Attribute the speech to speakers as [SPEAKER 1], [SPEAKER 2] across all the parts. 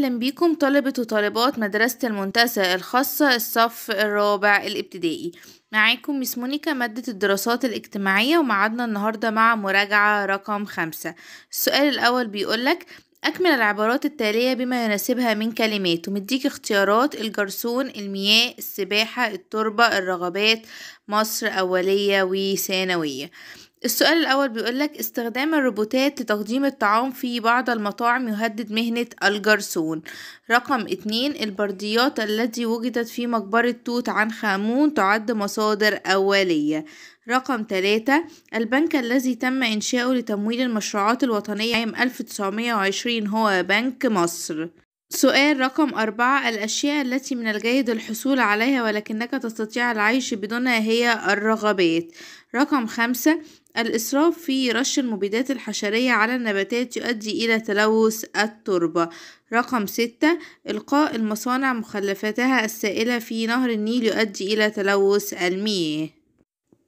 [SPEAKER 1] أهلا بيكم طلبة وطالبات مدرسة المنتزه الخاصة الصف الرابع الابتدائي معاكم مس مونيكا مادة الدراسات الاجتماعية ومعادنا النهاردة مع مراجعة رقم خمسة السؤال الأول بيقولك أكمل العبارات التالية بما يناسبها من كلمات ومديك اختيارات الجرسون المياه السباحة التربة الرغبات مصر أولية وثانوية السؤال الأول بيقولك استخدام الروبوتات لتقديم الطعام في بعض المطاعم يهدد مهنة الجرسون رقم اتنين البرديات التي وجدت في مقبرة توت عنخ آمون تعد مصادر أولية رقم تلاتة البنك الذي تم إنشاؤه لتمويل المشروعات الوطنية عام 1920 هو بنك مصر سؤال رقم أربعة الأشياء التي من الجيد الحصول عليها ولكنك تستطيع العيش بدونها هي الرغبات رقم خمسة الإسراف في رش المبيدات الحشرية على النباتات يؤدي إلى تلوث التربة رقم ستة إلقاء المصانع مخلفاتها السائلة في نهر النيل يؤدي إلى تلوث المياه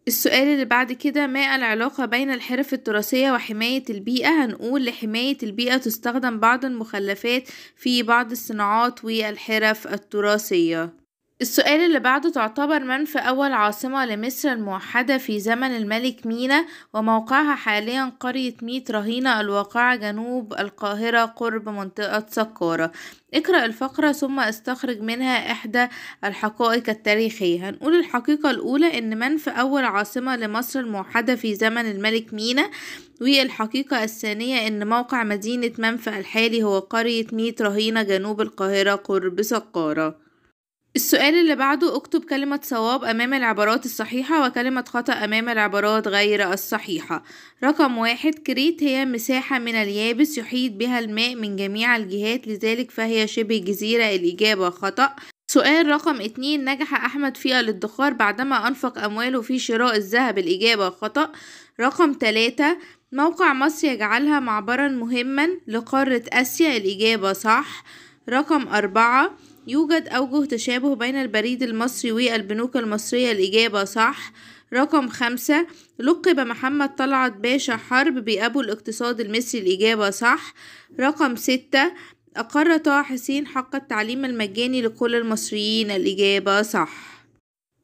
[SPEAKER 1] السؤال اللي بعد كده ما العلاقة بين الحرف التراثية وحماية البيئة هنقول لحماية البيئة تستخدم بعض المخلفات في بعض الصناعات والحرف التراثية السؤال اللي بعده تعتبر في أول عاصمة لمصر الموحدة في زمن الملك مينا وموقعها حاليا قرية ميت رهينة الواقعة جنوب القاهرة قرب منطقة سكارة اقرأ الفقرة ثم استخرج منها إحدى الحقائق التاريخية هنقول الحقيقة الأولى إن في أول عاصمة لمصر الموحدة في زمن الملك مينا والحقيقة الثانية إن موقع مدينة منفى الحالي هو قرية ميت رهينة جنوب القاهرة قرب سقارة السؤال اللي بعده اكتب كلمة صواب أمام العبارات الصحيحة وكلمة خطأ أمام العبارات غير الصحيحة رقم واحد كريت هي مساحة من اليابس يحيط بها الماء من جميع الجهات لذلك فهي شبه جزيرة الإجابة خطأ سؤال رقم اتنين نجح أحمد في الادخار بعدما أنفق أمواله في شراء الذهب الإجابة خطأ رقم تلاتة موقع مصر يجعلها معبرا مهما لقارة آسيا الإجابة صح رقم أربعة يوجد أوجه تشابه بين البريد المصري والبنوك المصرية الإجابة صح رقم خمسة لقب محمد طلعت باشا حرب بأبو الاقتصاد المصري الإجابة صح رقم ستة أقر طه حسين حق التعليم المجاني لكل المصريين الإجابة صح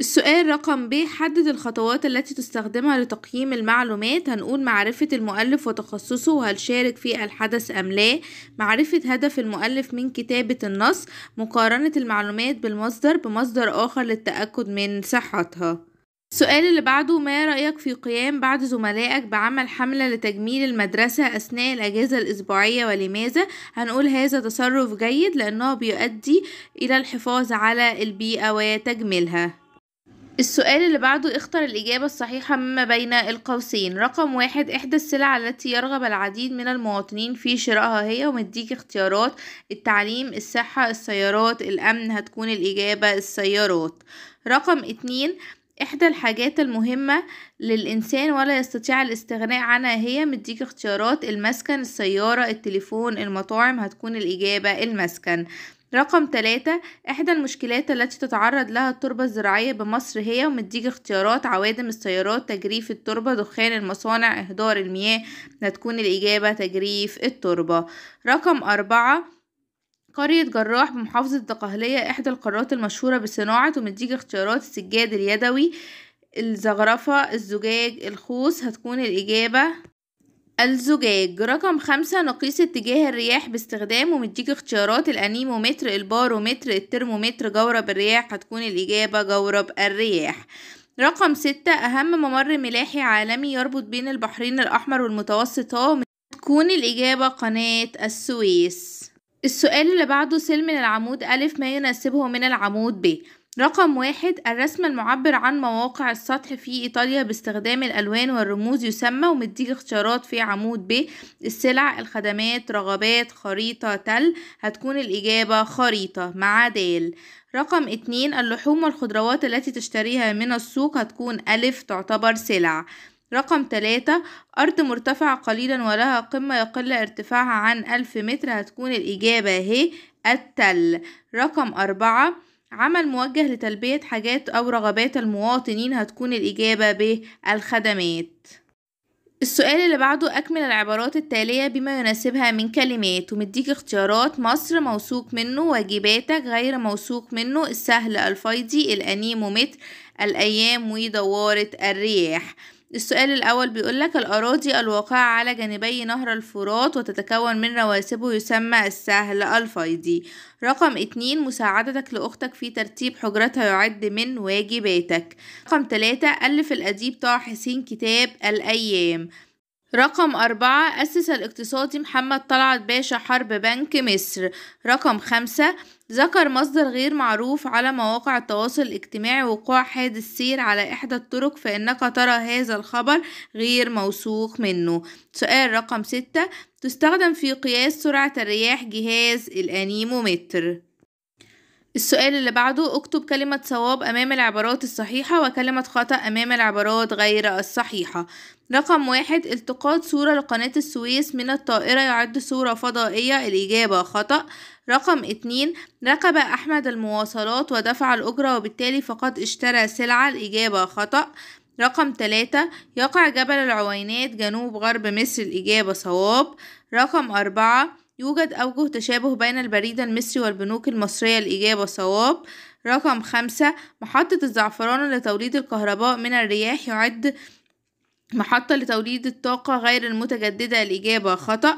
[SPEAKER 1] السؤال رقم ب حدد الخطوات التي تستخدمها لتقييم المعلومات هنقول معرفة المؤلف وتخصصه وهل شارك في الحدث أم لا معرفة هدف المؤلف من كتابة النص مقارنة المعلومات بالمصدر بمصدر آخر للتأكد من صحتها السؤال اللي بعده ما رأيك في قيام بعض زملائك بعمل حملة لتجميل المدرسة أثناء الأجازة الأسبوعية ولماذا؟ هنقول هذا تصرف جيد لأنه بيؤدي إلى الحفاظ على البيئة وتجميلها السؤال اللي بعده اختر الإجابة الصحيحة مما بين القوسين رقم واحد إحدى السلع التي يرغب العديد من المواطنين في شرائها هي ومديك اختيارات التعليم الصحة السيارات الأمن هتكون الإجابة السيارات رقم اتنين إحدى الحاجات المهمة للإنسان ولا يستطيع الاستغناء عنها هي مديك اختيارات المسكن السيارة التليفون المطاعم هتكون الإجابة المسكن رقم ثلاثة إحدى المشكلات التي تتعرض لها التربة الزراعية بمصر هي ومديك اختيارات عوادم السيارات تجريف التربة دخان المصانع إهدار المياه هتكون الإجابة تجريف التربة رقم أربعة قرية جراح بمحافظة دقهلية إحدى القارات المشهورة بصناعة ومديك اختيارات السجاد اليدوي الزغرفة الزجاج الخوص هتكون الإجابة الزجاج رقم خمسة نقيس اتجاه الرياح باستخدام ومديك اختيارات الأنيمومتر البارومتر الترمومتر جورب الرياح هتكون الإجابة جورب الرياح رقم ستة أهم ممر ملاحي عالمي يربط بين البحرين الأحمر والمتوسط هتكون الإجابة قناة السويس السؤال اللي بعده سل من العمود أ ما يناسبه من العمود ب رقم واحد الرسم المعبر عن مواقع السطح في إيطاليا باستخدام الألوان والرموز يسمى ومديك اختيارات في عمود ب السلع الخدمات رغبات خريطة تل هتكون الإجابة خريطة مع دال رقم اتنين اللحوم والخضروات التي تشتريها من السوق هتكون ألف تعتبر سلع رقم تلاتة أرض مرتفعة قليلا ولها قمة يقل ارتفاعها عن ألف متر هتكون الإجابة هي التل رقم أربعة عمل موجه لتلبية حاجات أو رغبات المواطنين هتكون الإجابة ب الخدمات السؤال اللي بعده أكمل العبارات التالية بما يناسبها من كلمات ومديك اختيارات مصر موثوق منه واجباتك غير موثوق منه السهل الفيضي الأنيمومتر الأيام ودوارة الرياح السؤال الأول بيقولك الأراضي الواقعة على جانبي نهر الفرات وتتكون من رواسبه يسمى السهل الفيضي رقم اتنين مساعدتك لأختك في ترتيب حجرتها يعد من واجباتك رقم تلاتة ألف الأديب طه حسين كتاب الأيام رقم أربعة أسس الاقتصادي محمد طلعت باشا حرب بنك مصر رقم خمسة ذكر مصدر غير معروف على مواقع التواصل الاجتماعي وقوع حادث سير على إحدى الطرق فإنك ترى هذا الخبر غير موثوق منه سؤال رقم ستة تستخدم في قياس سرعة الرياح جهاز الأنيمومتر السؤال اللي بعده اكتب كلمة صواب أمام العبارات الصحيحة وكلمة خطأ أمام العبارات غير الصحيحة رقم واحد التقاط صورة لقناة السويس من الطائرة يعد صورة فضائية الإجابة خطأ رقم اتنين ركب أحمد المواصلات ودفع الأجرة وبالتالي فقد اشترى سلعة الإجابة خطأ رقم تلاتة يقع جبل العوينات جنوب غرب مصر الإجابة صواب رقم أربعة يوجد أوجه تشابه بين البريد المصري والبنوك المصرية الإجابة صواب رقم خمسة محطة الزعفران لتوليد الكهرباء من الرياح يعد محطة لتوليد الطاقة غير المتجددة الإجابة خطأ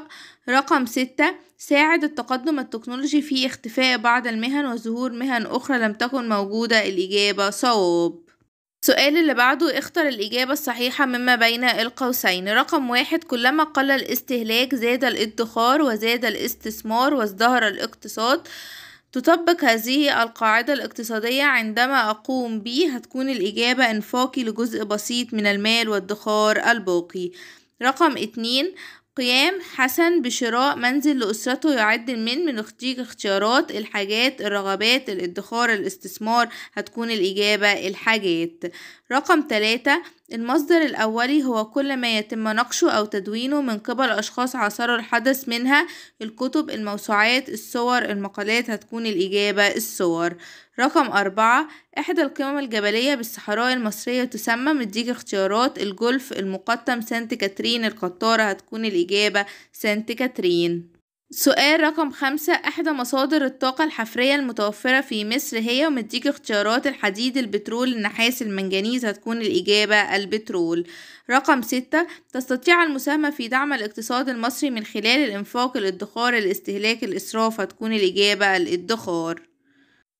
[SPEAKER 1] رقم ستة ساعد التقدم التكنولوجي في اختفاء بعض المهن وظهور مهن أخرى لم تكن موجودة الإجابة صواب السؤال اللي بعده اختر الإجابة الصحيحة مما بين القوسين رقم واحد كلما قل الاستهلاك زاد الادخار وزاد الاستثمار وازدهر الاقتصاد تطبق هذه القاعدة الاقتصادية عندما أقوم به هتكون الإجابة إنفاقي لجزء بسيط من المال وادخار الباقي رقم اتنين قيام حسن بشراء منزل لأسرته يعد من من اختيارات الحاجات الرغبات الادخار الاستثمار هتكون الإجابة الحاجات رقم ثلاثة المصدر الأولي هو كل ما يتم نقشه أو تدوينه من قبل أشخاص عاصروا الحدث منها الكتب الموسوعات الصور المقالات هتكون الإجابة الصور رقم أربعة إحدى القمم الجبلية بالصحراء المصرية تسمى مديك اختيارات الجولف المقطم سانت كاترين القطارة هتكون الإجابة سانت كاترين سؤال رقم خمسة إحدى مصادر الطاقة الحفرية المتوفرة في مصر هي ومديك اختيارات الحديد البترول النحاس المنجنيز هتكون الإجابة البترول رقم ستة تستطيع المساهمة في دعم الاقتصاد المصري من خلال الإنفاق الادخار الاستهلاك الإسراف هتكون الإجابة الادخار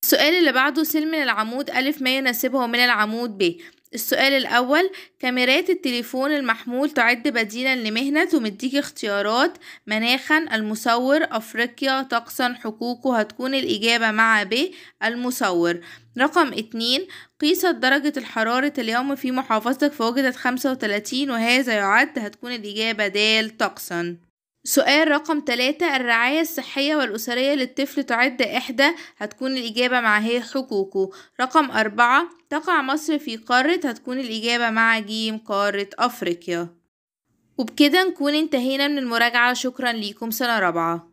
[SPEAKER 1] السؤال اللي بعده سلم العمود ألف ما يناسبه من العمود ب السؤال الأول كاميرات التليفون المحمول تعد بديلا لمهنة ومديك اختيارات مناخا المصور أفريقيا طقسا حقوقه هتكون الإجابة مع ب المصور رقم اتنين قيست درجة الحرارة اليوم في محافظتك فوجدت خمسة وتلاتين وهذا يعد هتكون الإجابة د طقسا سؤال رقم ثلاثة الرعاية الصحية والأسرية للطفل تعد إحدى هتكون الإجابة مع هي حقوقه رقم أربعة تقع مصر في قارة هتكون الإجابة مع جيم قارة أفريقيا وبكده نكون انتهينا من المراجعة شكرا ليكم سنة رابعة